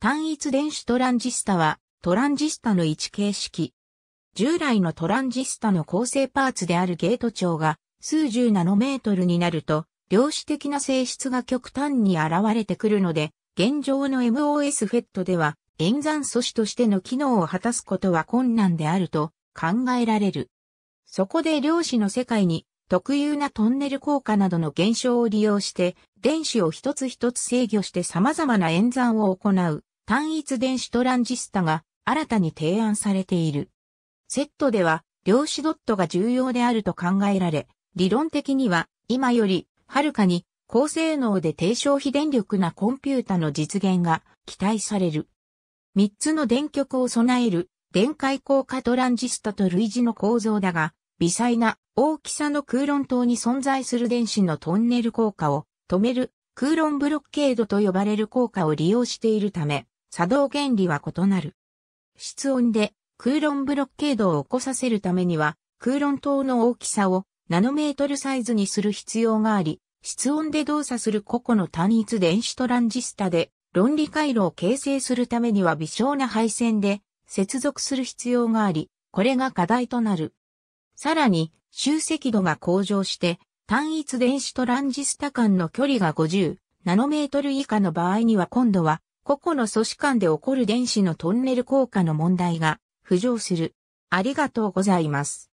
単一電子トランジスタはトランジスタの位置形式。従来のトランジスタの構成パーツであるゲート長が数十ナノメートルになると量子的な性質が極端に現れてくるので、現状の MOS フェットでは演算素子としての機能を果たすことは困難であると考えられる。そこで量子の世界に特有なトンネル効果などの現象を利用して電子を一つ一つ制御して様々な演算を行う単一電子トランジスタが新たに提案されている。セットでは量子ドットが重要であると考えられ、理論的には今よりはるかに高性能で低消費電力なコンピュータの実現が期待される。3つの電極を備える電解効果トランジスタと類似の構造だが、微細な大きさの空論灯に存在する電子のトンネル効果を止める空論ブロッケードと呼ばれる効果を利用しているため、作動原理は異なる。室温で空論ブロッケードを起こさせるためには、空論灯の大きさをナノメートルサイズにする必要があり、室温で動作する個々の単一電子トランジスタで論理回路を形成するためには微小な配線で接続する必要があり、これが課題となる。さらに、集積度が向上して、単一電子トランジスタ間の距離が50ナノメートル以下の場合には今度は個々の組織間で起こる電子のトンネル効果の問題が浮上する。ありがとうございます。